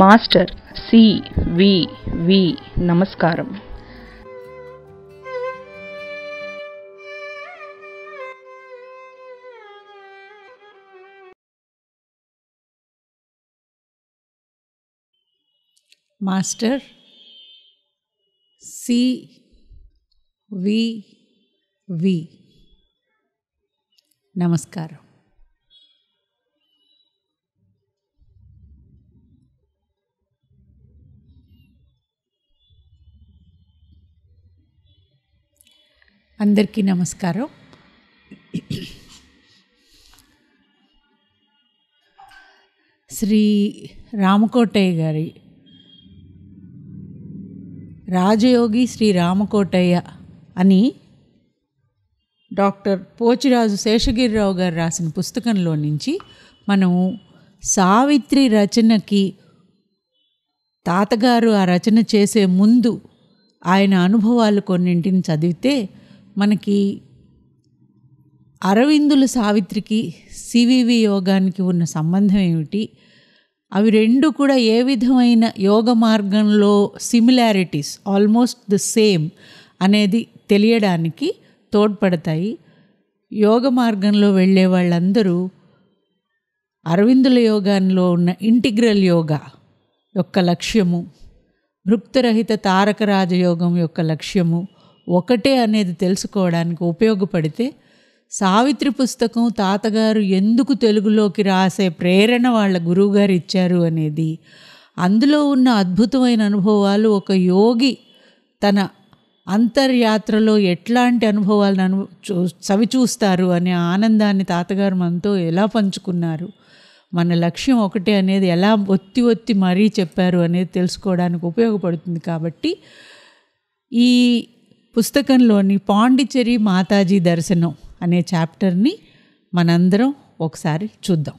Master C V V नमस्कार master C V V नमस्कार అందరికీ నమస్కారం శ్రీ రామకోటయ్య గారి రాజయోగి శ్రీ రామకోటయ్య అని డాక్టర్ పోచిరాజు శేషగిరిరావు గారు రాసిన పుస్తకంలో నుంచి మనం సావిత్రి రచనకి తాతగారు ఆ రచన చేసే ముందు ఆయన అనుభవాలు కొన్నింటిని చదివితే మనకి అరవిందుల సావిత్రికి సివివి యోగానికి ఉన్న సంబంధం ఏమిటి అవి రెండు కూడా ఏ విధమైన యోగ మార్గంలో సిమిలారిటీస్ ఆల్మోస్ట్ ద సేమ్ అనేది తెలియడానికి తోడ్పడతాయి యోగ మార్గంలో వెళ్ళే వాళ్ళందరూ అరవిందుల యోగాలో ఉన్న ఇంటిగ్రల్ యోగా యొక్క లక్ష్యము భృక్తరహిత తారక రాజయోగం యొక్క లక్ష్యము ఒకటే అనేది తెలుసుకోవడానికి ఉపయోగపడితే సావిత్రి పుస్తకం తాతగారు ఎందుకు తెలుగులోకి రాసే ప్రేరణ వాళ్ళ గురువుగారు ఇచ్చారు అనేది అందులో ఉన్న అద్భుతమైన అనుభవాలు ఒక యోగి తన అంతర్యాత్రలో ఎట్లాంటి అనుభవాలను అను చూ సవిచూస్తారు అనే ఆనందాన్ని తాతగారు మనతో ఎలా పంచుకున్నారు మన లక్ష్యం ఒకటే అనేది ఎలా ఒత్తి ఒత్తి మరీ చెప్పారు అనేది తెలుసుకోవడానికి ఉపయోగపడుతుంది కాబట్టి ఈ పుస్తకంలోని పాండిచ్చేరి మాతాజీ దర్శనం అనే చాప్టర్ని మనందరం ఒకసారి చూద్దాం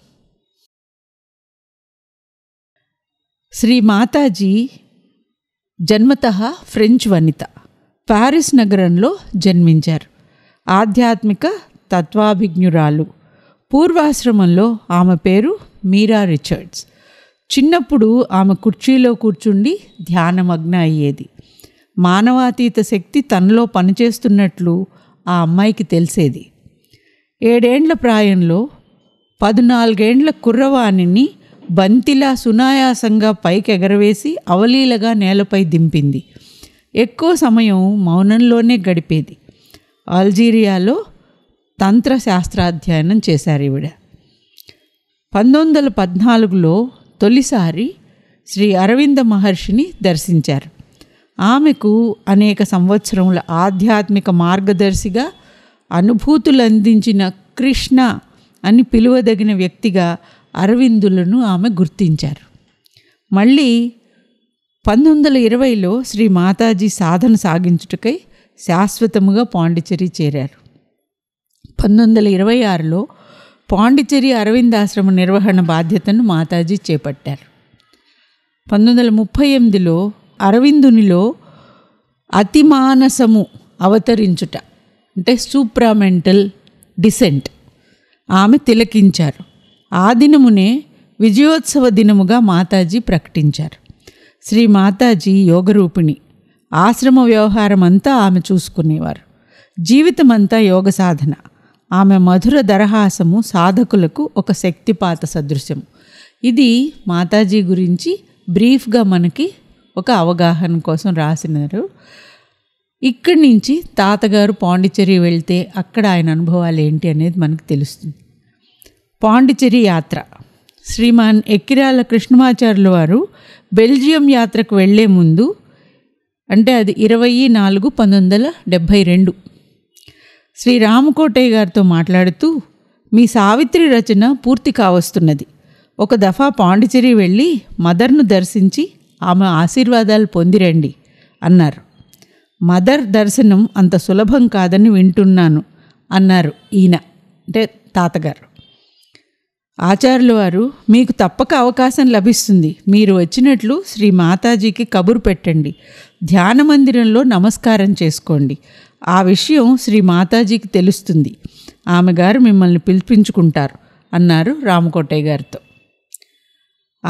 శ్రీ మాతాజీ జన్మత ఫ్రెంచ్ వనిత ప్యారిస్ నగరంలో జన్మించారు ఆధ్యాత్మిక తత్వాభిజ్ఞురాలు పూర్వాశ్రమంలో ఆమె పేరు మీరా రిచర్డ్స్ చిన్నప్పుడు ఆమె కుర్చీలో కూర్చుండి ధ్యానమగ్న అయ్యేది మానవాతీత శక్తి తనలో పనిచేస్తున్నట్లు ఆ అమ్మాయికి తెలిసేది ఏడేండ్ల ప్రాయంలో పద్నాలుగేండ్ల కుర్రవాణిని బంతిలా సునాయాసంగా పైకి ఎగరవేసి అవలీలగా నేలపై దింపింది ఎక్కువ సమయం మౌనంలోనే గడిపేది అల్జీరియాలో తంత్ర శాస్త్రాధ్యయనం చేశారు ఈవిడ పంతొమ్మిది వందల పద్నాలుగులో తొలిసారి శ్రీ అరవింద మహర్షిని దర్శించారు ఆమెకు అనేక సంవత్సరముల ఆధ్యాత్మిక మార్గదర్శిగా అనుభూతులు అందించిన కృష్ణ అని పిలువదగిన వ్యక్తిగా అరవిందులను ఆమె గుర్తించారు మళ్ళీ పంతొమ్మిది వందల ఇరవైలో శ్రీ మాతాజీ సాధన సాగించుటకై శాశ్వతముగా పాండిచ్చేరి చేరారు పంతొమ్మిది వందల ఇరవై ఆరులో పాండిచ్చేరి అరవిందాశ్రమ నిర్వహణ బాధ్యతను మాతాజీ చేపట్టారు పంతొమ్మిది వందల ముప్పై ఎనిమిదిలో అరవిందునిలో అతిమానసము అవతరించుట అంటే సూప్రామెంటల్ డిసెంట్ ఆమె తిలకించారు ఆ దినమునే విజయోత్సవ దినముగా మాతాజీ ప్రకటించారు శ్రీ మాతాజీ యోగరూపిణి ఆశ్రమ వ్యవహారం అంతా ఆమె చూసుకునేవారు జీవితమంతా యోగ సాధన ఆమె మధుర దరహాసము సాధకులకు ఒక శక్తిపాత సదృశ్యం ఇది మాతాజీ గురించి బ్రీఫ్గా మనకి ఒక అవగాహన కోసం రాసినారు ఇక్కడి నుంచి తాతగారు పాండిచ్చేరి వెళ్తే అక్కడ ఆయన అనుభవాలు ఏంటి అనేది మనకు తెలుస్తుంది పాండిచ్చేరి యాత్ర శ్రీమాన్ ఎక్కిరాల కృష్ణమాచార్యుల వారు బెల్జియం యాత్రకు వెళ్లే ముందు అంటే అది ఇరవై నాలుగు పంతొమ్మిది వందల డెబ్భై రెండు శ్రీ రామకోటయ్య గారితో మాట్లాడుతూ మీ సావిత్రి రచన పూర్తి కావస్తున్నది ఒక దఫా పాండిచేరి వెళ్ళి మదర్ను దర్శించి ఆమె ఆశీర్వాదాలు పొందిరండి అన్నారు మదర్ దర్శనం అంత సులభం కాదని వింటున్నాను అన్నారు ఈయన అంటే తాతగారు ఆచార్యుల వారు మీకు తప్పక అవకాశం లభిస్తుంది మీరు వచ్చినట్లు శ్రీ మాతాజీకి కబురు పెట్టండి ధ్యాన మందిరంలో నమస్కారం చేసుకోండి ఆ విషయం శ్రీ మాతాజీకి తెలుస్తుంది ఆమె గారు మిమ్మల్ని పిలిపించుకుంటారు అన్నారు రామకోటయ్య గారితో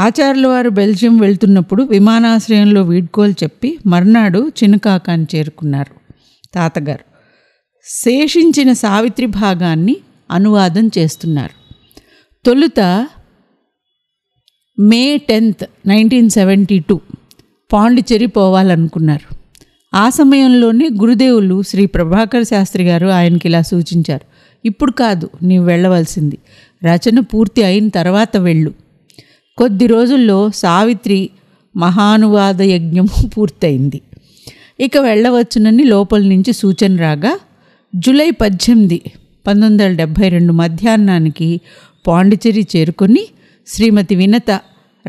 ఆచార్యుల వారు బెల్జియం వెళ్తున్నప్పుడు విమానాశ్రయంలో వీడ్కోలు చెప్పి మర్నాడు చిన్నకాకాన్ని చేరుకున్నారు తాతగారు శేషించిన సావిత్రి భాగాన్ని అనువాదం చేస్తున్నారు తొలుత May tenth nineteen seventy two Pondicherry పోవాలనుకున్నారు ఆ సమయంలోనే గురుదేవులు శ్రీ ప్రభాకర్ శాస్త్రి గారు ఆయనకి ఇలా సూచించారు ఇప్పుడు కాదు నీవు వెళ్ళవలసింది రచన పూర్తి అయిన తర్వాత వెళ్ళు కొద్ది రోజుల్లో సావిత్రి మహానువాద యజ్ఞము పూర్తయింది ఇక వెళ్ళవచ్చునని లోపల నుంచి సూచన రాగా జూలై పద్దెనిమిది పంతొమ్మిది వందల డెబ్భై రెండు మధ్యాహ్నానికి పాండిచేరి చేరుకొని శ్రీమతి వినత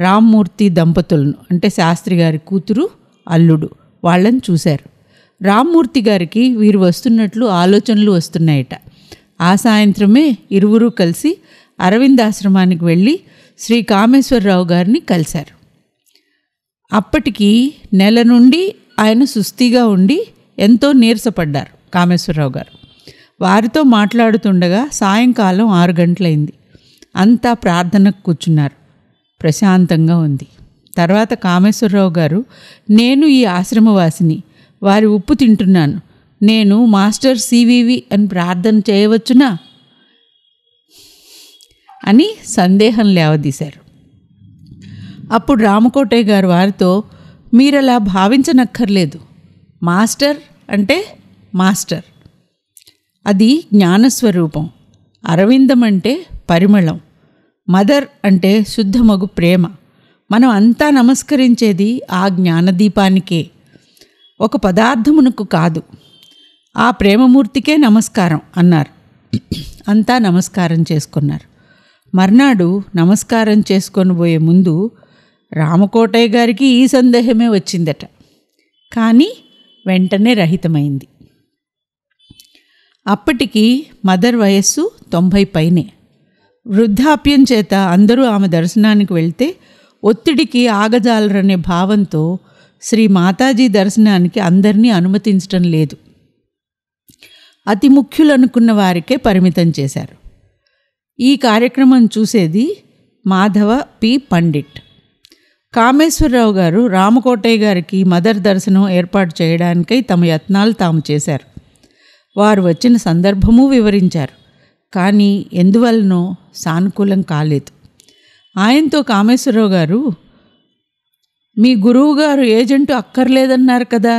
రామ్మూర్తి దంపతులను అంటే శాస్త్రి గారి కూతురు అల్లుడు వాళ్ళని చూశారు రామ్మూర్తి గారికి వీరు వస్తున్నట్లు ఆలోచనలు వస్తున్నాయట ఆ సాయంత్రమే ఇరువురు కలిసి అరవిందాశ్రమానికి వెళ్ళి శ్రీ కామేశ్వరరావు గారిని కలిశారు అప్పటికి నెల నుండి ఆయన సుస్థిగా ఉండి ఎంతో నీరసపడ్డారు కామేశ్వరరావు గారు వారితో మాట్లాడుతుండగా సాయంకాలం ఆరు గంటలైంది అంతా ప్రార్థనకు కూర్చున్నారు ప్రశాంతంగా ఉంది తర్వాత కామేశ్వరరావు గారు నేను ఈ ఆశ్రమవాసిని వారి ఉప్పు తింటున్నాను నేను మాస్టర్ సివివి అని ప్రార్థన చేయవచ్చునా అని సందేహం లేవదీశారు అప్పుడు రామకోటయ్య గారు వారితో అలా భావించనక్కర్లేదు మాస్టర్ అంటే మాస్టర్ అది జ్ఞానస్వరూపం అరవిందం అంటే పరిమళం మదర్ అంటే శుద్ధమగు ప్రేమ మనం అంతా నమస్కరించేది ఆ జ్ఞానదీపానికే ఒక పదార్థమునకు కాదు ఆ ప్రేమమూర్తికే నమస్కారం అన్నారు అంతా నమస్కారం చేసుకున్నారు మర్నాడు నమస్కారం చేసుకొని పోయే ముందు రామకోటయ్య గారికి ఈ సందేహమే వచ్చిందట కానీ వెంటనే రహితమైంది అప్పటికి మదర్ వయస్సు తొంభై పైనే వృద్ధాప్యం చేత అందరూ ఆమె దర్శనానికి వెళ్తే ఒత్తిడికి ఆగజాలరనే భావంతో శ్రీ మాతాజీ దర్శనానికి అందరినీ అనుమతించటం లేదు అతి ముఖ్యులనుకున్న వారికే పరిమితం చేశారు ఈ కార్యక్రమం చూసేది మాధవ పి పండిట్ కామేశ్వరరావు గారు రామకోటయ్య గారికి మదర్ దర్శనం ఏర్పాటు చేయడానికై తమ యత్నాలు తాము చేశారు వారు వచ్చిన సందర్భము వివరించారు కానీ ఎందువలనో సానుకూలం కాలేదు ఆయనతో కామేశ్వరరావు గారు మీ గురువు గారు ఏజెంటు అక్కర్లేదన్నారు కదా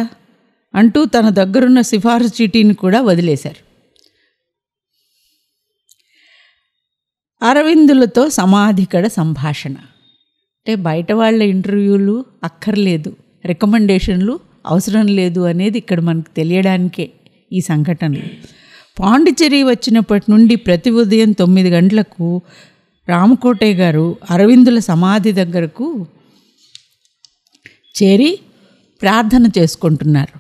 అంటూ తన దగ్గరున్న సిఫార్సు చీటీని కూడా వదిలేశారు అరవిందులతో సమాధికడ సంభాషణ అంటే బయట వాళ్ళ ఇంటర్వ్యూలు అక్కర్లేదు రికమెండేషన్లు అవసరం లేదు అనేది ఇక్కడ మనకు తెలియడానికే ఈ సంఘటనలు పాండిచ్చేరి వచ్చినప్పటి నుండి ప్రతి ఉదయం తొమ్మిది గంటలకు రామకోటయ్య గారు అరవిందుల సమాధి దగ్గరకు చేరి ప్రార్థన చేసుకుంటున్నారు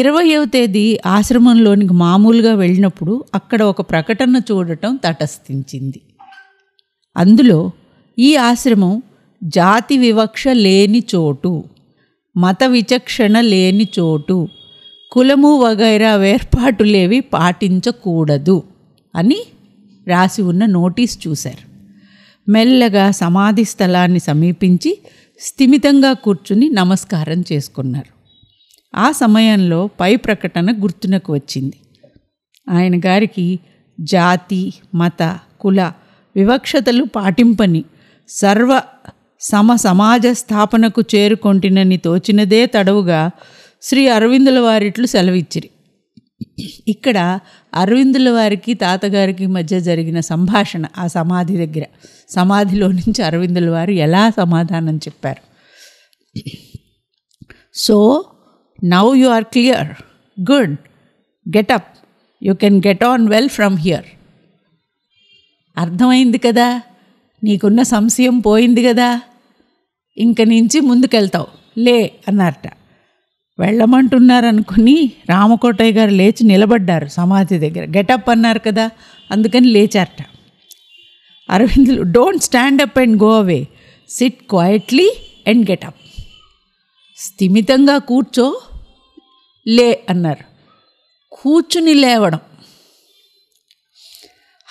ఇరవయవ తేదీ ఆశ్రమంలోనికి మామూలుగా వెళ్ళినప్పుడు అక్కడ ఒక ప్రకటన చూడటం తటస్థించింది అందులో ఈ ఆశ్రమం జాతి వివక్ష లేని చోటు మత విచక్షణ లేని చోటు కులము వగైరా వేర్పాటులేవి పాటించకూడదు అని రాసి ఉన్న నోటీస్ చూశారు మెల్లగా సమాధి స్థలాన్ని సమీపించి స్థిమితంగా కూర్చుని నమస్కారం చేసుకున్నారు ఆ సమయంలో పై ప్రకటన గుర్తునకు వచ్చింది ఆయన గారికి జాతి మత కుల వివక్షతలు పాటింపని సర్వ సమ సమాజ స్థాపనకు చేరుకొంటినని తోచినదే తడవుగా శ్రీ అరవిందుల వారిట్లు సెలవిచ్చిరి ఇక్కడ అరవిందుల వారికి తాతగారికి మధ్య జరిగిన సంభాషణ ఆ సమాధి దగ్గర సమాధిలో నుంచి అరవిందుల వారు ఎలా సమాధానం చెప్పారు so now you are clear good Get up. You can get on well from here అర్థమైంది కదా నీకున్న సంశయం పోయింది కదా ఇంక నుంచి ముందుకెళ్తావు లే అన్నారట వెళ్ళమంటున్నారనుకుని రామకోటయ్య గారు లేచి నిలబడ్డారు సమాధి దగ్గర గెటప్ అన్నారు కదా అందుకని లేచారట అరవిందులు don't stand up and go away sit quietly and get up స్థిమితంగా కూర్చో లే అన్నారు కూర్చుని లేవడం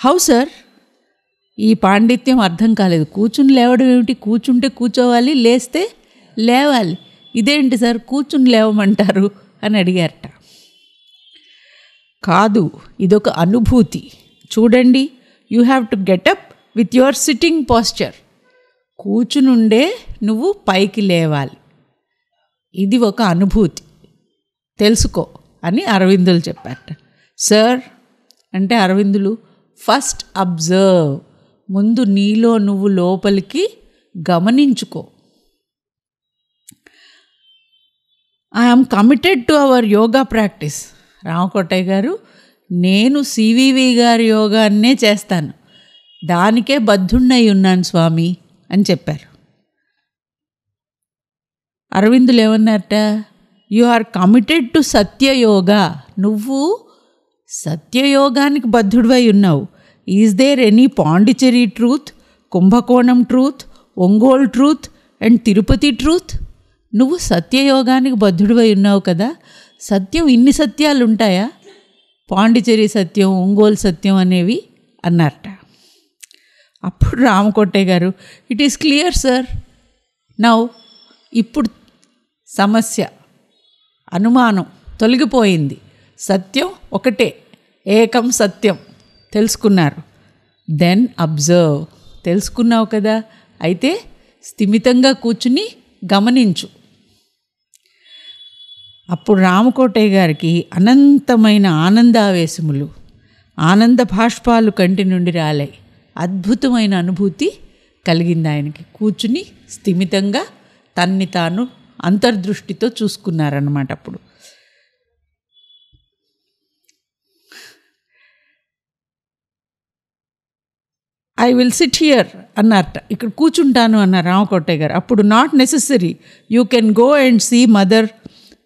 హౌ సార్ ఈ పాండిత్యం అర్థం కాలేదు కూర్చుని లేవడం ఏమిటి కూర్చుంటే కూర్చోవాలి లేస్తే లేవాలి ఇదేంటి సార్ కూర్చుని లేవమంటారు అని అడిగారట కాదు ఇదొక అనుభూతి చూడండి you have to get up with your sitting posture కూర్చునుండే నువ్వు పైకి లేవాలి ఇది ఒక అనుభూతి తెలుసుకో అని అరవిందులు చెప్పారట సార్ అంటే అరవిందులు ఫస్ట్ అబ్జర్వ్ ముందు నీలో నువ్వు లోపలికి గమనించుకో I am committed to our yoga practice Ramakotaiah garu నేను సివివి గారి యోగాన్నే చేస్తాను దానికే బద్ధుణ్ణయి ఉన్నాను స్వామి అని చెప్పారు అరవిందులు ఏమన్నారట you are committed to Satyayoga నువ్వు సత్యయోగానికి బద్ధుడివై ఉన్నావు is there any Pondicherry truth Kumbakonam truth Ongole truth and Tirupati truth నువ్వు సత్యయోగానికి బద్ధుడివై ఉన్నావు కదా సత్యం ఇన్ని సత్యాలు ఉంటాయా పాండిచెరి సత్యం ఒంగోలు సత్యం అనేవి అన్నారట అప్పుడు Ramakotaiah garu it is clear sir now ఇప్పుడు సమస్య అనుమానం తొలగిపోయింది సత్యం ఒకటే ఏకం సత్యం తెలుసుకున్నారు దెన్ అబ్జర్వ్ తెలుసుకున్నావు కదా అయితే స్థిమితంగా కూర్చుని గమనించు అప్పుడు రామకోటయ్య గారికి అనంతమైన ఆనందావేశములు ఆనంద భాష్పాలు కంటి నుండి రాలాయి అద్భుతమైన అనుభూతి కలిగింది ఆయనకి కూర్చుని స్థిమితంగా తన్ని తాను అంతర్దృష్టితో చూసుకున్నారన్నమాట అప్పుడు ఐ విల్ సిట్ హియర్ అన్నారట ఇక్కడ కూర్చుంటాను అన్నారు రామకోటయ్య గారు అప్పుడు not necessary you can go and see mother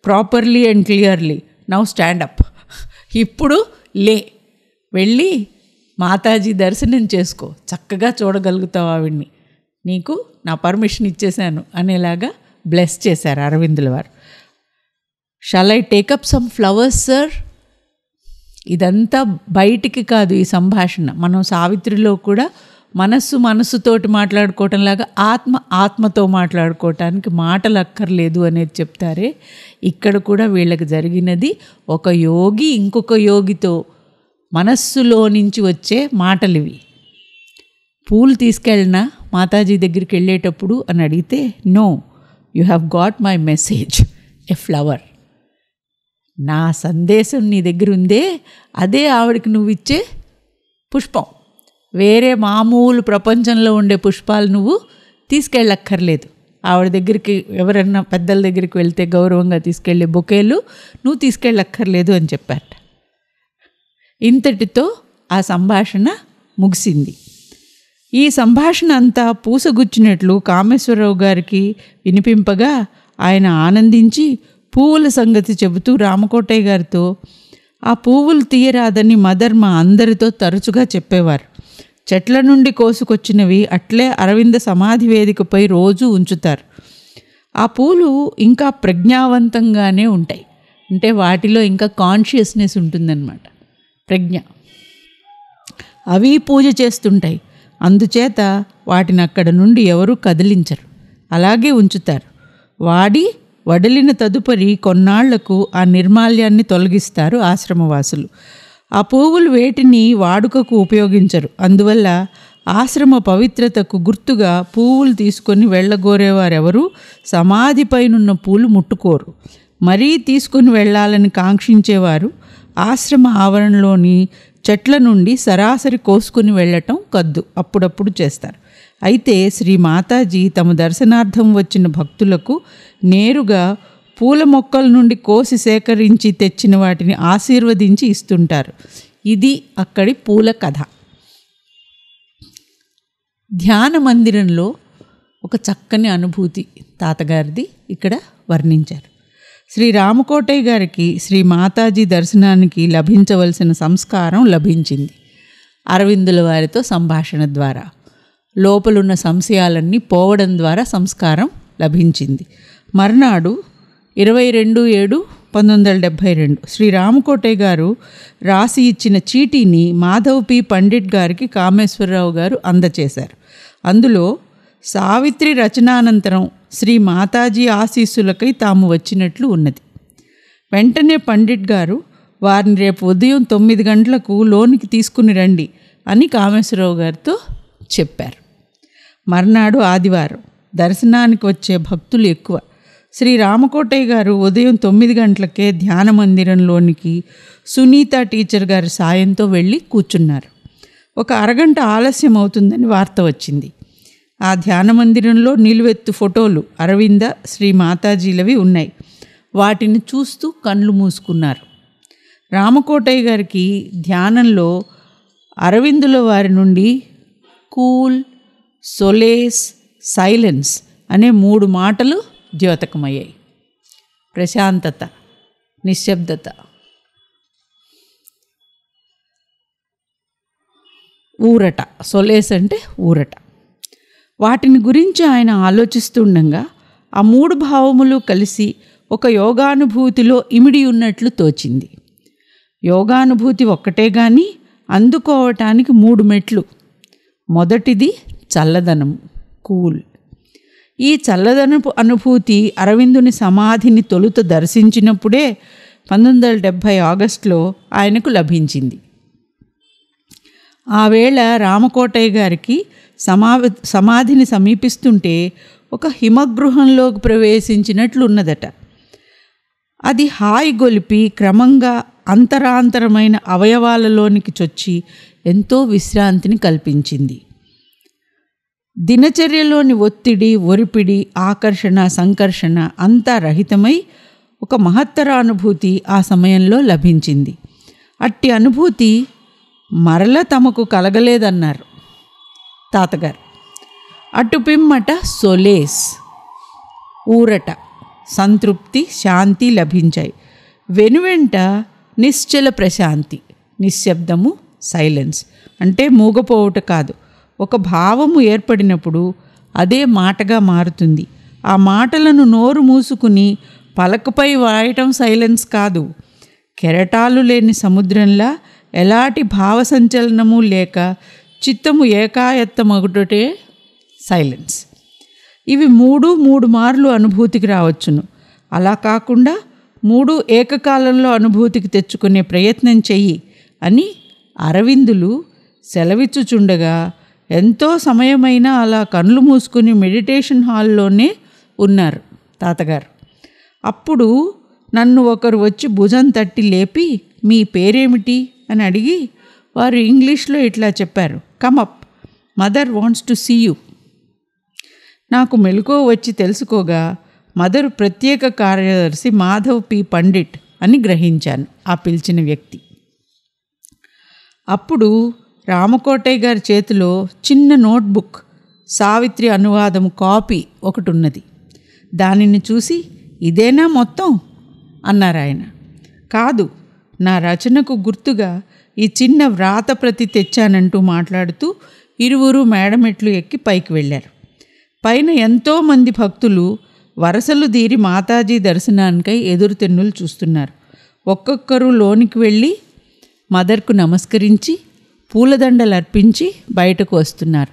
properly and clearly now stand up ఇప్పుడు లే వెళ్ళి మాతాజీ దర్శనం చేసుకో చక్కగా చూడగలుగుతావు ఆవిడ్ని నీకు నా పర్మిషన్ ఇచ్చేశాను అనేలాగా బ్లెస్ చేశారు అరవిందుల వారు shall I take up some flowers sir ఇదంతా బయటికి కాదు ఈ సంభాషణ మనం సావిత్రిలో కూడా మనస్సు మనస్సుతోటి మాట్లాడుకోవటంలాగా ఆత్మ ఆత్మతో మాట్లాడుకోవటానికి మాటలు అక్కర్లేదు అనేది చెప్తారే ఇక్కడ కూడా వీళ్ళకి జరిగినది ఒక యోగి ఇంకొక యోగితో మనస్సులో నుంచి వచ్చే మాటలు ఇవి పూలు తీసుకెళ్ళినా మాతాజీ దగ్గరికి వెళ్ళేటప్పుడు అని అడిగితే no you have got my message a flower నా సందేశం నీ దగ్గర ఉందే అదే ఆవిడకి నువ్వు ఇచ్చే పుష్పం వేరే మామూలు ప్రపంచంలో ఉండే పుష్పాలు నువ్వు తీసుకెళ్ళక్కర్లేదు ఆవిడ దగ్గరికి ఎవరన్నా పెద్దల దగ్గరికి వెళ్తే గౌరవంగా తీసుకెళ్ళే బొకేలు నువ్వు తీసుకెళ్ళక్కర్లేదు అని చెప్పారట ఇంతటితో ఆ సంభాషణ ముగిసింది ఈ సంభాషణ అంతా పూసగుచ్చినట్లు కామేశ్వరరావు గారికి వినిపింపగా ఆయన ఆనందించి పువ్వుల సంగతి చెబుతూ రామకోటయ్య గారితో ఆ పువ్వులు తీయరాదని మదర్ మా అందరితో తరచుగా చెప్పేవారు చెట్ల నుండి కోసుకొచ్చినవి అట్లే అరవింద సమాధి వేదికపై రోజు ఉంచుతారు ఆ పూలు ఇంకా ప్రజ్ఞావంతంగానే ఉంటాయి అంటే వాటిలో ఇంకా కాన్షియస్నెస్ ఉంటుందన్నమాట ప్రజ్ఞ అవి పూజ చేస్తుంటాయి అందుచేత వాటిని అక్కడ నుండి ఎవరూ కదిలించరు అలాగే ఉంచుతారు వాడి వడలిన తదుపరి కొన్నాళ్లకు ఆ నిర్మాల్యాన్ని తొలగిస్తారు ఆశ్రమవాసులు ఆ పువ్వులు వేటిని వాడుకకు ఉపయోగించరు అందువల్ల ఆశ్రమ పవిత్రతకు గుర్తుగా పువ్వులు తీసుకొని వెళ్ళగోరేవారెవరూ సమాధిపైనున్న పూలు ముట్టుకోరు మరీ తీసుకుని వెళ్ళాలని కాంక్షించేవారు ఆశ్రమ ఆవరణలోని చెట్ల నుండి సరాసరి కోసుకుని వెళ్ళటం కద్దు అప్పుడప్పుడు చేస్తారు అయితే శ్రీ మాతాజీ తమ దర్శనార్థం వచ్చిన భక్తులకు నేరుగా పూల మొక్కల నుండి కోసి సేకరించి తెచ్చిన వాటిని ఆశీర్వదించి ఇస్తుంటారు ఇది అక్కడి పూల కథ ధ్యాన మందిరంలో ఒక చక్కని అనుభూతి తాతగారిది ఇక్కడ వర్ణించారు శ్రీ రామకోటయ్య గారికి శ్రీ మాతాజీ దర్శనానికి లభించవలసిన సంస్కారం లభించింది అరవిందుల వారితో సంభాషణ ద్వారా లోపలున్న సంశయాలన్నీ పోవడం ద్వారా సంస్కారం లభించింది మర్నాడు ఇరవై రెండు ఏడు పంతొమ్మిది వందల డెబ్భై రెండు శ్రీ రామకోటయ్య గారు రాసి ఇచ్చిన చీటీని మాధవ్ పి పండిట్ గారికి కామేశ్వరరావు గారు అందచేశారు అందులో సావిత్రి రచనానంతరం శ్రీ మాతాజీ ఆశీస్సులకై తాము వచ్చినట్లు ఉన్నది వెంటనే పండిట్ గారు వారిని రేపు ఉదయం తొమ్మిది గంటలకు లోనికి తీసుకుని రండి అని కామేశ్వరరావు గారితో చెప్పారు మర్నాడు ఆదివారం దర్శనానికి వచ్చే భక్తులు ఎక్కువ శ్రీ రామకోటయ్య గారు ఉదయం తొమ్మిది గంటలకే ధ్యాన మందిరంలోనికి సునీత టీచర్ గారి సాయంతో వెళ్ళి కూర్చున్నారు ఒక అరగంట ఆలస్యం అవుతుందని వార్త వచ్చింది ఆ ధ్యాన మందిరంలో నిలువెత్తు ఫోటోలు అరవింద శ్రీ మాతాజీలవి ఉన్నాయి వాటిని చూస్తూ కండ్లు మూసుకున్నారు రామకోటయ్య గారికి ధ్యానంలో అరవిందుల వారి నుండి కూల్ సొలేస్ సైలెన్స్ అనే మూడు మాటలు ద్యోతకమయ్యాయి ప్రశాంతత నిశ్శబ్దత ఊరట సొలేస్ అంటే ఊరట వాటిని గురించి ఆయన ఆలోచిస్తుండగా ఆ మూడు భావములు కలిసి ఒక యోగానుభూతిలో ఇమిడి ఉన్నట్లు తోచింది యోగానుభూతి ఒక్కటే కానీ అందుకోవటానికి మూడు మెట్లు మొదటిది చల్లదనం కూల్ ఈ చల్లదనపు అనుభూతి అరవిందుని సమాధిని తొలుత దర్శించినప్పుడే పంతొమ్మిది వందల డెబ్భై ఆగస్టులో ఆయనకు లభించింది ఆవేళ రామకోటయ్య గారికి సమావి సమాధిని సమీపిస్తుంటే ఒక హిమగృహంలోకి ప్రవేశించినట్లు ఉన్నదట అది హాయి గొలిపి క్రమంగా అంతరాంతరమైన అవయవాలలోనికి చొచ్చి ఎంతో విశ్రాంతిని కల్పించింది దినచర్యలోని ఒత్తిడి ఒరిపిడి ఆకర్షణ సంకర్షణ అంతా రహితమై ఒక మహత్తర అనుభూతి ఆ సమయంలో లభించింది అట్టి అనుభూతి మరల తమకు కలగలేదన్నారు తాతగారు అటు పిమ్మట సొలేస్ ఊరట సంతృప్తి శాంతి లభించాయి వెనువెంట నిశ్చల ప్రశాంతి నిశ్శబ్దము సైలెన్స్ అంటే మూగపోవుట కాదు ఒక భావము ఏర్పడినప్పుడు అదే మాటగా మారుతుంది ఆ మాటలను నోరు మూసుకుని పలకపై వాయటం సైలెన్స్ కాదు కెరటాలు లేని సముద్రంలా ఎలాంటి భావ సంచలనము లేక చిత్తము ఏకాయత్తమగుటే సైలెన్స్ ఇవి మూడు మూడు మార్లు అనుభూతికి రావచ్చును అలా కాకుండా మూడు ఏకకాలంలో అనుభూతికి తెచ్చుకునే ప్రయత్నం చెయ్యి అని అరవిందులు సెలవిచ్చుచుండగా ఎంతో సమయమైనా అలా కళ్ళు మూసుకుని మెడిటేషన్ హాల్లోనే ఉన్నారు తాతగారు అప్పుడు నన్ను ఒకరు వచ్చి భుజం తట్టి లేపి మీ పేరేమిటి అని అడిగి వారు ఇంగ్లీష్లో ఇట్లా చెప్పారు come up mother wants to see you నాకు మెలకువ వచ్చి తెలుసుకోగా మదరు ప్రత్యేక కార్యదర్శి మాధవ్ పి పండిట్ అని గ్రహించాను ఆ పిలిచిన వ్యక్తి అప్పుడు రామకోటయ్య గారి చేతిలో చిన్న నోట్బుక్ సావిత్రి అనువాదం కాపీ ఒకటి ఉన్నది దానిని చూసి ఇదేనా మొత్తం అన్నారు ఆయన కాదు నా రచనకు గుర్తుగా ఈ చిన్న వ్రాత ప్రతి తెచ్చానంటూ మాట్లాడుతూ ఇరువురు మేడమెట్లు ఎక్కి పైకి వెళ్ళారు పైన ఎంతోమంది భక్తులు వరసలు దీరి మాతాజీ దర్శనానికై ఎదురుతెన్నులు చూస్తున్నారు ఒక్కొక్కరు లోనికి వెళ్ళి మదర్కు నమస్కరించి పూలదండలు అర్పించి బయటకు వస్తున్నారు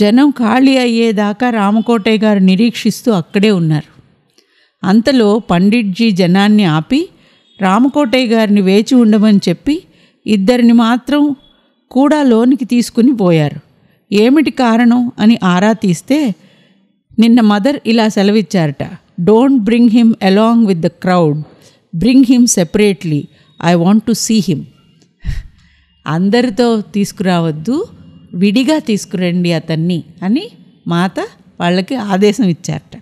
జనం ఖాళీ అయ్యేదాకా రామకోటయ్య గారు నిరీక్షిస్తూ అక్కడే ఉన్నారు అంతలో పండిట్జీ జనాన్ని ఆపి రామకోటయ్య గారిని వేచి ఉండమని చెప్పి ఇద్దరిని మాత్రం కూడా లోనికి తీసుకుని పోయారు ఏమిటి కారణం అని ఆరా తీస్తే నిన్న మదర్ ఇలా సెలవిచ్చారట don't bring him along with the crowd bring him separately I want to see him అందరితో తీసుకురావద్దు విడిగా తీసుకురండి అతన్ని అని మాత వాళ్ళకి ఆదేశం ఇచ్చారట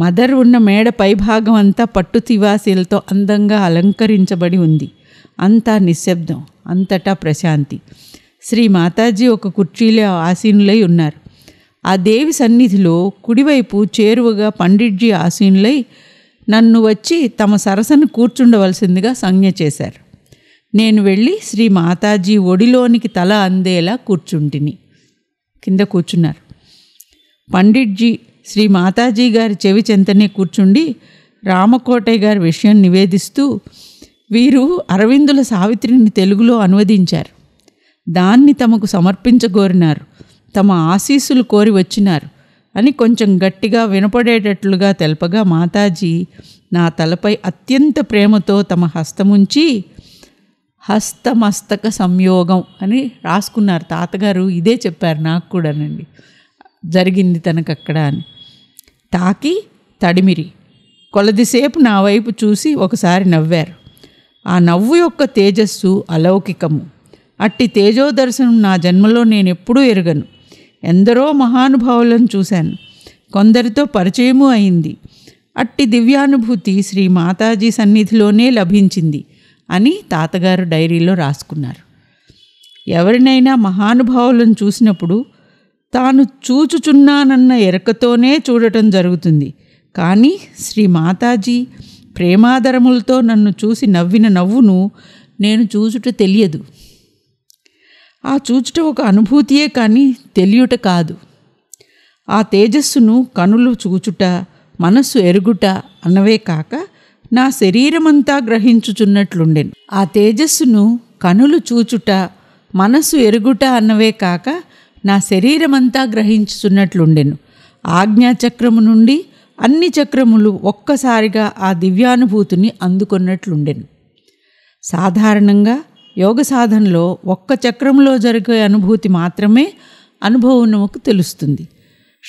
మదర్ ఉన్న మేడ పైభాగం అంతా పట్టు తివాసీలతో అందంగా అలంకరించబడి ఉంది అంతా నిశ్శబ్దం అంతటా ప్రశాంతి శ్రీ మాతాజీ ఒక కుర్చీలో ఆసీనులై ఉన్నారు ఆ దేవి సన్నిధిలో కుడివైపు చేరువగా పండిట్జీ ఆసీనులై నన్ను వచ్చి తమ సరసను కూర్చుండవలసిందిగా సంజ్ఞ చేశారు నేను వెళ్ళి శ్రీ మాతాజీ ఒడిలోనికి తల అందేలా కూర్చుంటిని కింద కూర్చున్నారు పండిట్జీ శ్రీ మాతాజీ గారి చెవి చెంతనే కూర్చుండి రామకోటయ్య గారి విషయం నివేదిస్తూ వీరు అరవిందుల సావిత్రిని తెలుగులో అనువదించారు దాన్ని తమకు సమర్పించగోరినారు తమ ఆశీస్సులు కోరి వచ్చినారు అని కొంచెం గట్టిగా వినపడేటట్లుగా తెలపగా మాతాజీ నా తలపై అత్యంత ప్రేమతో తమ హస్తముంచి హస్తమస్తక సంయోగం అని రాసుకున్నారు తాతగారు ఇదే చెప్పారు నాకు కూడానండి జరిగింది తనకు అక్కడ అని తాకి తడిమిరి కొలదిసేపు నా వైపు చూసి ఒకసారి నవ్వారు ఆ నవ్వు యొక్క తేజస్సు అలౌకికము అట్టి తేజోదర్శనం నా జన్మలో నేను ఎప్పుడూ ఎరగను ఎందరో మహానుభావులను చూశాను కొందరితో పరిచయము అయింది అట్టి దివ్యానుభూతి శ్రీ మాతాజీ సన్నిధిలోనే లభించింది అని తాతగారు డైరీలో రాసుకున్నారు ఎవరినైనా మహానుభావులను చూసినప్పుడు తాను చూచుచున్నానన్న ఎరకతోనే చూడటం జరుగుతుంది కానీ శ్రీ మాతాజీ ప్రేమాదరములతో నన్ను చూసి నవ్విన నవ్వును నేను చూచుట తెలియదు ఆ చూచుట ఒక అనుభూతియే కానీ తెలియట కాదు ఆ తేజస్సును కనులు చూచుట మనస్సు ఎరుగుట అన్నవే కాక నా శరీరమంతా గ్రహించుచున్నట్లుండెను ఆ తేజస్సును కనులు చూచుట మనస్సు ఎరుగుట అన్నవే కాక నా శరీరమంతా గ్రహించుచున్నట్లుండెను ఆజ్ఞాచక్రము నుండి అన్ని చక్రములు ఒక్కసారిగా ఆ దివ్యానుభూతిని అందుకున్నట్లుండెను సాధారణంగా యోగ సాధనలో ఒక్క చక్రంలో జరిగే అనుభూతి మాత్రమే అనుభవనముకు తెలుస్తుంది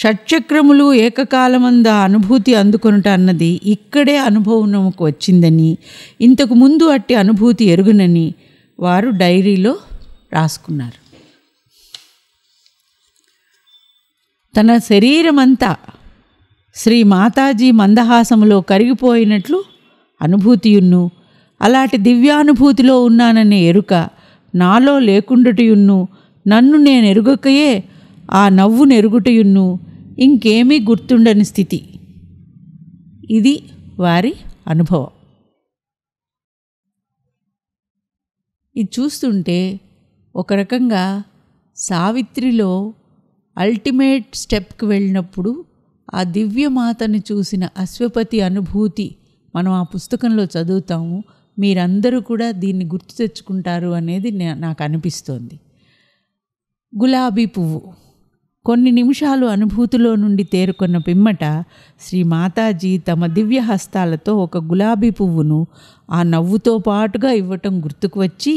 షట్చక్రములు ఏకకాలమంద అనుభూతి అందుకొనుట అన్నది ఇక్కడే అనుభవనముకు వచ్చిందని ఇంతకు ముందు అట్టి అనుభూతి ఎరుగునని వారు డైరీలో రాసుకున్నారు తన శరీరమంతా శ్రీ మాతాజీ మందహాసములో కరిగిపోయినట్లు అనుభూతియున్ను అలాంటి దివ్యానుభూతిలో ఉన్నాననే ఎరుక నాలో లేకుండుటయున్ను నన్ను నేను ఎరుగకయే ఆ నవ్వు నెరుగుటయున్ను ఇంకేమీ గుర్తుండని స్థితి ఇది వారి అనుభవం ఇది చూస్తుంటే ఒక రకంగా సావిత్రిలో అల్టిమేట్ స్టెప్కి వెళ్ళినప్పుడు ఆ దివ్యమాతను చూసిన అశ్వపతి అనుభూతి మనం ఆ పుస్తకంలో చదువుతాము మీరందరూ కూడా దీన్ని గుర్తు తెచ్చుకుంటారు అనేది నాకు అనిపిస్తోంది గులాబీ పువ్వు కొన్ని నిమిషాలు అనుభూతిలో నుండి తేరుకున్న పిమ్మట శ్రీ మాతాజీ తమ దివ్య హస్తాలతో ఒక గులాబీ పువ్వును ఆ నవ్వుతో పాటుగా ఇవ్వటం గుర్తుకు వచ్చి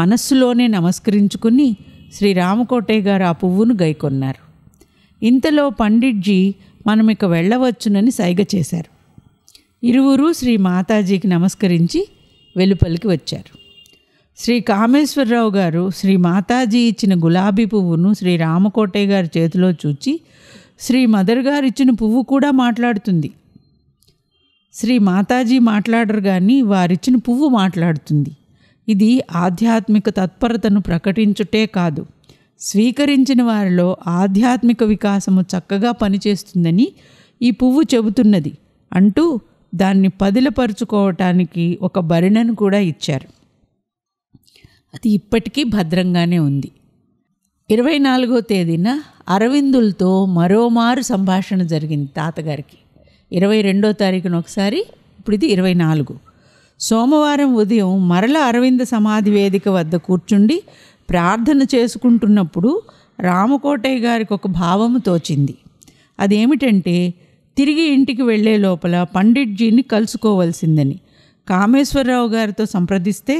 మనస్సులోనే నమస్కరించుకుని శ్రీ గారు ఆ పువ్వును గైకొన్నారు ఇంతలో పండిట్జీ మనం ఇక వెళ్ళవచ్చునని సైగ చేశారు ఇరువురు శ్రీ మాతాజీకి నమస్కరించి వెలుపలికి వచ్చారు శ్రీ కామేశ్వరరావు గారు శ్రీ మాతాజీ ఇచ్చిన గులాబీ పువ్వును శ్రీ రామకోటయ్య గారి చేతిలో చూచి శ్రీ మదర్ గారు ఇచ్చిన పువ్వు కూడా మాట్లాడుతుంది శ్రీ మాతాజీ మాట్లాడరు కానీ వారిచ్చిన పువ్వు మాట్లాడుతుంది ఇది ఆధ్యాత్మిక తత్పరతను ప్రకటించుటే కాదు స్వీకరించిన వారిలో ఆధ్యాత్మిక వికాసము చక్కగా పనిచేస్తుందని ఈ పువ్వు చెబుతున్నది అంటూ దాన్ని పదిలపరుచుకోవటానికి ఒక భరిణను కూడా ఇచ్చారు అది ఇప్పటికీ భద్రంగానే ఉంది ఇరవై నాలుగో తేదీన అరవిందులతో మరోమారు సంభాషణ జరిగింది తాతగారికి ఇరవై రెండో తారీఖున ఒకసారి ఇప్పుడు ఇది ఇరవై నాలుగు సోమవారం ఉదయం మరల అరవింద సమాధి వేదిక వద్ద కూర్చుండి ప్రార్థన చేసుకుంటున్నప్పుడు రామకోటయ్య గారికి ఒక భావము తోచింది అదేమిటంటే తిరిగి ఇంటికి వెళ్లే లోపల పండిట్జీని కలుసుకోవలసిందని కామేశ్వరరావు గారితో సంప్రదిస్తే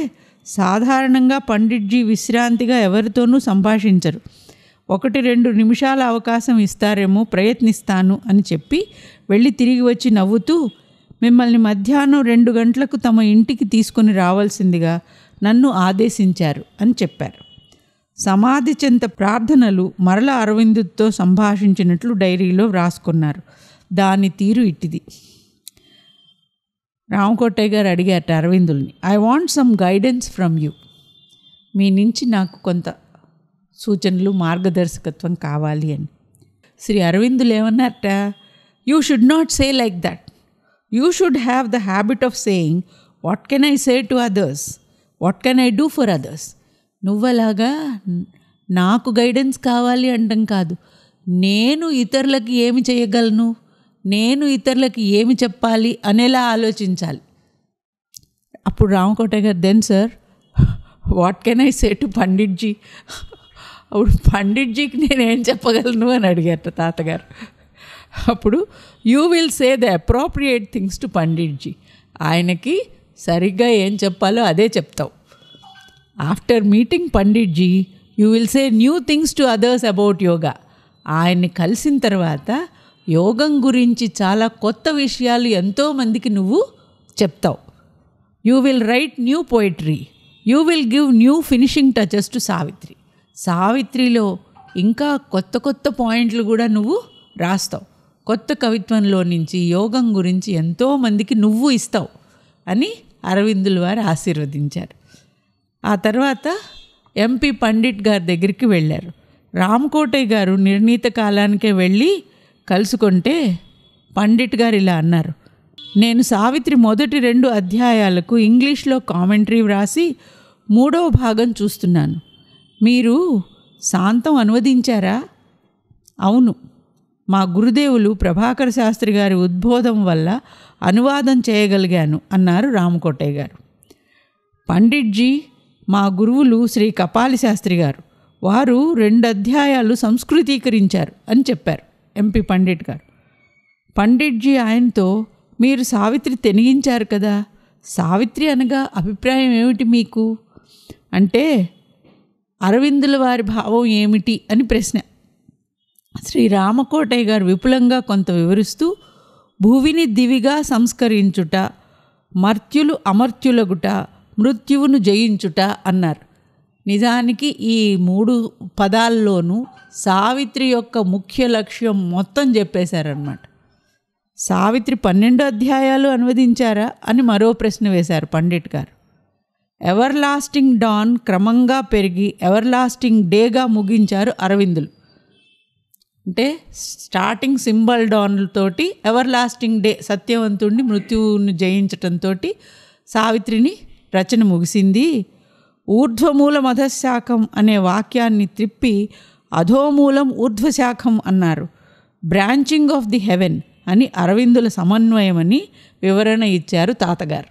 సాధారణంగా పండిట్జీ విశ్రాంతిగా ఎవరితోనూ సంభాషించరు ఒకటి రెండు నిమిషాల అవకాశం ఇస్తారేమో ప్రయత్నిస్తాను అని చెప్పి వెళ్ళి తిరిగి వచ్చి నవ్వుతూ మిమ్మల్ని మధ్యాహ్నం రెండు గంటలకు తమ ఇంటికి తీసుకుని రావాల్సిందిగా నన్ను ఆదేశించారు అని చెప్పారు సమాధి చెంత ప్రార్థనలు మరల అరవిందుతో సంభాషించినట్లు డైరీలో వ్రాసుకున్నారు దాని తీరు ఇట్టిది రామకోటయ్య గారు అడిగారు అరవిందుల్ని I want some guidance from you మీ నుంచి నాకు కొంత సూచనలు మార్గదర్శకత్వం కావాలి అని శ్రీ అరవిందులు ఏమన్నారట you should not say like that you should have the habit of saying what can I say to others what can I do for others నువ్వలాగా నాకు గైడెన్స్ కావాలి అంటం కాదు నేను ఇతరులకి ఏమి చేయగలను నేను ఇతరులకి ఏమి చెప్పాలి అనేలా ఆలోచించాలి అప్పుడు Ramakota garu then sir what can I say to Panditji అప్పుడు పండిట్జీకి నేనేం చెప్పగలను అని అడిగారు తాతగారు అప్పుడు you will say the appropriate things to Panditji ఆయనకి సరిగ్గా ఏం చెప్పాలో అదే చెప్తావు after meeting Panditji you will say new things to others about yoga ఆయన్ని కలిసిన తర్వాత యోగం గురించి చాలా కొత్త విషయాలు ఎంతోమందికి నువ్వు చెప్తావు you will write new poetry you will give new finishing touches to Savitri సావిత్రిలో ఇంకా కొత్త కొత్త పాయింట్లు కూడా నువ్వు రాస్తావు కొత్త కవిత్వంలో నుంచి యోగం గురించి ఎంతోమందికి నువ్వు ఇస్తావు అని అరవిందులు వారు ఆశీర్వదించారు ఆ తర్వాత ఎంపీ పండిట్ గారి దగ్గరికి వెళ్ళారు రామ్కోటయ్య గారు నిర్ణీత కాలానికే వెళ్ళి కలుసుకుంటే పండిట్ గారు ఇలా అన్నారు నేను సావిత్రి మొదటి రెండు అధ్యాయాలకు ఇంగ్లీష్లో కామెంటరీ వ్రాసి మూడవ భాగం చూస్తున్నాను మీరు శాంతం అనువదించారా అవును మా గురుదేవులు ప్రభాకర్ శాస్త్రి గారి ఉద్బోధం వల్ల అనువాదం చేయగలిగాను అన్నారు రామకోటయ్య గారు పండిట్జీ మా గురువులు శ్రీ కపాలి శాస్త్రి గారు వారు రెండు అధ్యాయాలు సంస్కృతీకరించారు అని చెప్పారు ఎంపీ పండిట్ గారు పండిట్జీ ఆయనతో మీరు సావిత్రి తెనిగించారు కదా సావిత్రి అనగా అభిప్రాయం ఏమిటి మీకు అంటే అరవిందుల వారి భావం ఏమిటి అని ప్రశ్న శ్రీ రామకోటయ్య గారు విపులంగా కొంత వివరిస్తూ భూవిని దివిగా సంస్కరించుట మర్త్యులు అమర్త్యులగుట మృత్యువును జయించుట అన్నారు నిజానికి ఈ మూడు పదాల్లోనూ సావిత్రి యొక్క ముఖ్య లక్ష్యం మొత్తం చెప్పేశారనమాట సావిత్రి పన్నెండు అధ్యాయాలు అనువదించారా అని మరో ప్రశ్న వేశారు పండిట్ గారు ఎవర్ లాస్టింగ్ డాన్ క్రమంగా పెరిగి ఎవర్ లాస్టింగ్ డేగా ముగించారు అరవిందులు అంటే స్టార్టింగ్ సింబల్ డాన్ల తోటి ఎవర్ లాస్టింగ్ డే సత్యవంతుడిని మృత్యువును జయించటంతో సావిత్రిని రచన ముగిసింది ఊర్ధ్వమూల మధశాఖం అనే వాక్యాన్ని త్రిప్పి అధోమూలం ఊర్ధ్వశాఖం అన్నారు బ్రాంచింగ్ ఆఫ్ ది హెవెన్ అని అరవిందుల సమన్వయమని వివరణ ఇచ్చారు తాతగారు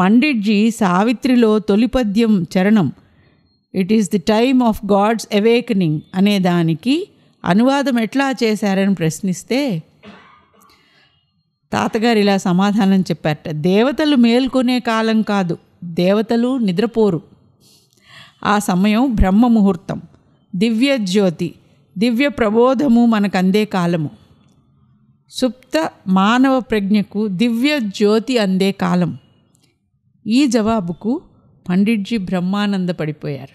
పండిట్జీ సావిత్రిలో తొలిపద్యం చరణం it is the time of God's awakening అనే దానికి అనువాదం ఎట్లా చేశారని ప్రశ్నిస్తే తాతగారు ఇలా సమాధానం చెప్పారట దేవతలు మేల్కొనే కాలం కాదు దేవతలు నిద్రపోరు ఆ సమయం బ్రహ్మ ముహూర్తం దివ్య జ్యోతి దివ్య ప్రబోధము మనకు అందే కాలము సుప్త మానవ ప్రజ్ఞకు దివ్య జ్యోతి అందే కాలం ఈ జవాబుకు పండిట్జీ బ్రహ్మానంద పడిపోయారు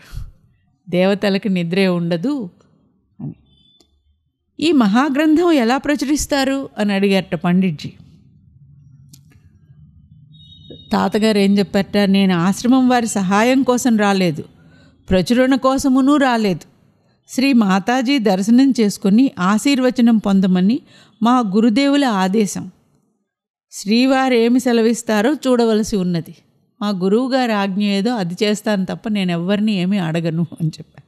దేవతలకు నిద్రే ఉండదు అని ఈ మహాగ్రంథం ఎలా ప్రచురిస్తారు అని అడిగారట పండిట్జీ తాతగారు ఏం చెప్పారట నేను ఆశ్రమం వారి సహాయం కోసం రాలేదు ప్రచురణ కోసమునూ రాలేదు శ్రీ మాతాజీ దర్శనం చేసుకుని ఆశీర్వచనం పొందమని మా గురుదేవుల ఆదేశం శ్రీవారు ఏమి సెలవిస్తారో చూడవలసి ఉన్నది మా గురువుగారి ఆజ్ఞ ఏదో అది చేస్తాను తప్ప నేను ఎవరిని ఏమీ అడగను అని చెప్పాను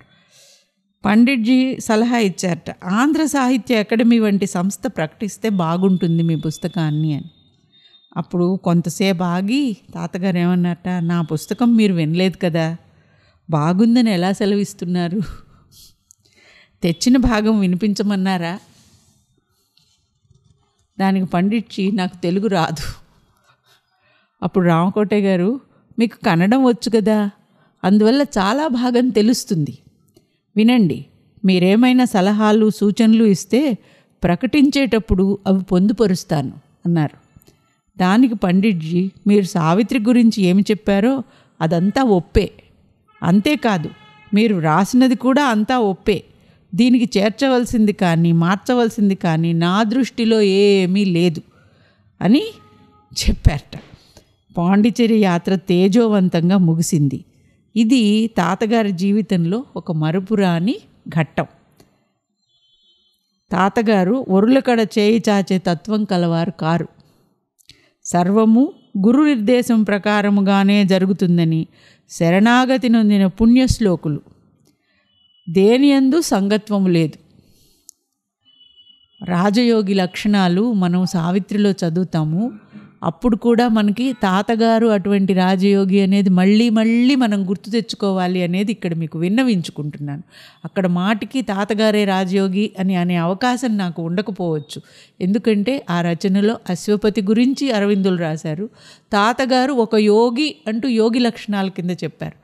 పండిట్జీ సలహా ఇచ్చారట ఆంధ్ర సాహిత్య అకాడమీ వంటి సంస్థ ప్రకటిస్తే బాగుంటుంది మీ పుస్తకాన్ని అని అప్పుడు కొంతసేపు ఆగి తాతగారు ఏమన్నారట నా పుస్తకం మీరు వినలేదు కదా బాగుందని ఎలా సెలవిస్తున్నారు తెచ్చిన భాగం వినిపించమన్నారా దానికి పండిట్జీ నాకు తెలుగు రాదు అప్పుడు రామకోటే గారు మీకు కన్నడం వచ్చు కదా అందువల్ల చాలా భాగం తెలుస్తుంది వినండి మీరేమైనా సలహాలు సూచనలు ఇస్తే ప్రకటించేటప్పుడు అవి పొందుపరుస్తాను అన్నారు దానికి పండిట్జీ మీరు సావిత్రి గురించి ఏమి చెప్పారో అదంతా ఒప్పే అంతేకాదు మీరు రాసినది కూడా అంతా ఒప్పే దీనికి చేర్చవలసింది కానీ మార్చవలసింది కానీ నా దృష్టిలో ఏమీ లేదు అని చెప్పారట పాండిచేరి యాత్ర తేజోవంతంగా ముగిసింది ఇది తాతగారి జీవితంలో ఒక మరుపురాని ఘట్టం తాతగారు ఒరులకడ చేయి చాచే తత్వం కలవారు కారు సర్వము గురు నిర్దేశం ప్రకారముగానే జరుగుతుందని శరణాగతి నొందిన పుణ్యశ్లోకులు దేనియందు సంగత్వము లేదు రాజయోగి లక్షణాలు మనం సావిత్రిలో చదువుతాము అప్పుడు కూడా మనకి తాతగారు అటువంటి రాజయోగి అనేది మళ్ళీ మళ్ళీ మనం గుర్తు తెచ్చుకోవాలి అనేది ఇక్కడ మీకు విన్నవించుకుంటున్నాను అక్కడ మాటికి తాతగారే రాజయోగి అని అనే అవకాశం నాకు ఉండకపోవచ్చు ఎందుకంటే ఆ రచనలో అశ్వపతి గురించి అరవిందులు రాశారు తాతగారు ఒక యోగి అంటూ యోగి లక్షణాల కింద చెప్పారు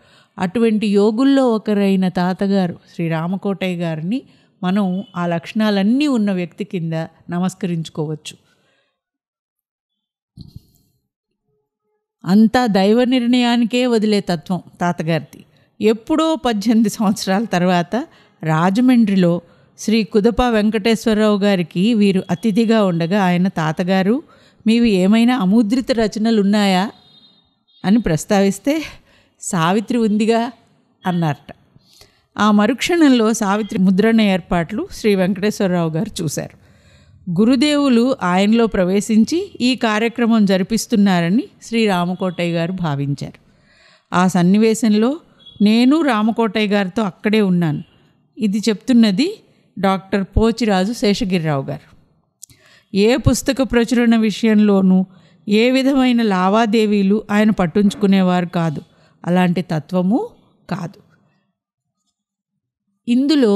అటువంటి యోగుల్లో ఒకరైన తాతగారు శ్రీ రామకోటయ్య గారిని మనం ఆ లక్షణాలన్నీ ఉన్న వ్యక్తి కింద నమస్కరించుకోవచ్చు అంతా దైవ నిర్ణయానికే వదిలే తత్వం తాతగారిది ఎప్పుడో పద్దెనిమిది సంవత్సరాల తర్వాత రాజమండ్రిలో శ్రీ కుదప వెంకటేశ్వరరావు గారికి వీరు అతిథిగా ఉండగా ఆయన తాతగారు మీవి ఏమైనా అముద్రిత రచనలు ఉన్నాయా అని ప్రస్తావిస్తే సావిత్రి ఉందిగా అన్నారట ఆ మరుక్షణంలో సావిత్రి ముద్రణ ఏర్పాట్లు శ్రీ వెంకటేశ్వరరావు గారు చూశారు గురుదేవులు ఆయనలో ప్రవేశించి ఈ కార్యక్రమం జరిపిస్తున్నారని శ్రీ రామకోటయ్య గారు భావించారు ఆ సన్నివేశంలో నేను రామకోటయ్య గారితో అక్కడే ఉన్నాను ఇది చెప్తున్నది డాక్టర్ పోచిరాజు శేషగిరిరావు గారు ఏ పుస్తక ప్రచురణ విషయంలోనూ ఏ విధమైన లావాదేవీలు ఆయన పట్టించుకునేవారు కాదు అలాంటి తత్వము కాదు ఇందులో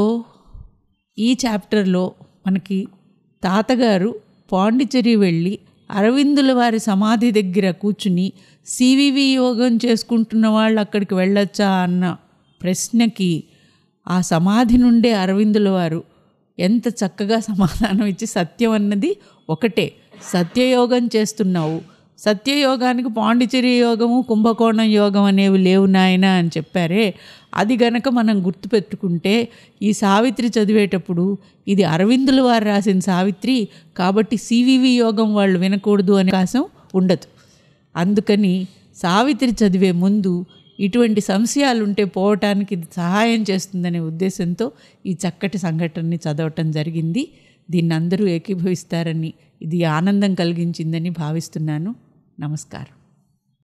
ఈ చాప్టర్లో మనకి తాతగారు పాండిచ్చేరి వెళ్ళి అరవిందుల వారి సమాధి దగ్గర కూర్చుని సివివి యోగం చేసుకుంటున్న వాళ్ళు అక్కడికి వెళ్ళొచ్చా అన్న ప్రశ్నకి ఆ సమాధి నుండే అరవిందుల వారు ఎంత చక్కగా సమాధానం ఇచ్చి సత్యం అన్నది ఒకటే సత్యయోగం చేస్తున్నావు సత్యయోగానికి పాండిచేరి యోగము కుంభకోణం యోగం అనేవి లేవు నాయన అని చెప్పారే అది గనక మనం గుర్తుపెట్టుకుంటే ఈ సావిత్రి చదివేటప్పుడు ఇది అరవిందుల వారు రాసిన సావిత్రి కాబట్టి సివివి యోగం వాళ్ళు వినకూడదు అనే అవకాశం ఉండదు అందుకని సావిత్రి చదివే ముందు ఇటువంటి సంశయాలు ఉంటే పోవటానికి ఇది సహాయం చేస్తుందనే ఉద్దేశంతో ఈ చక్కటి సంఘటనని చదవటం జరిగింది దీన్ని అందరూ ఏకీభవిస్తారని ఇది ఆనందం కలిగించిందని భావిస్తున్నాను నమస్కారం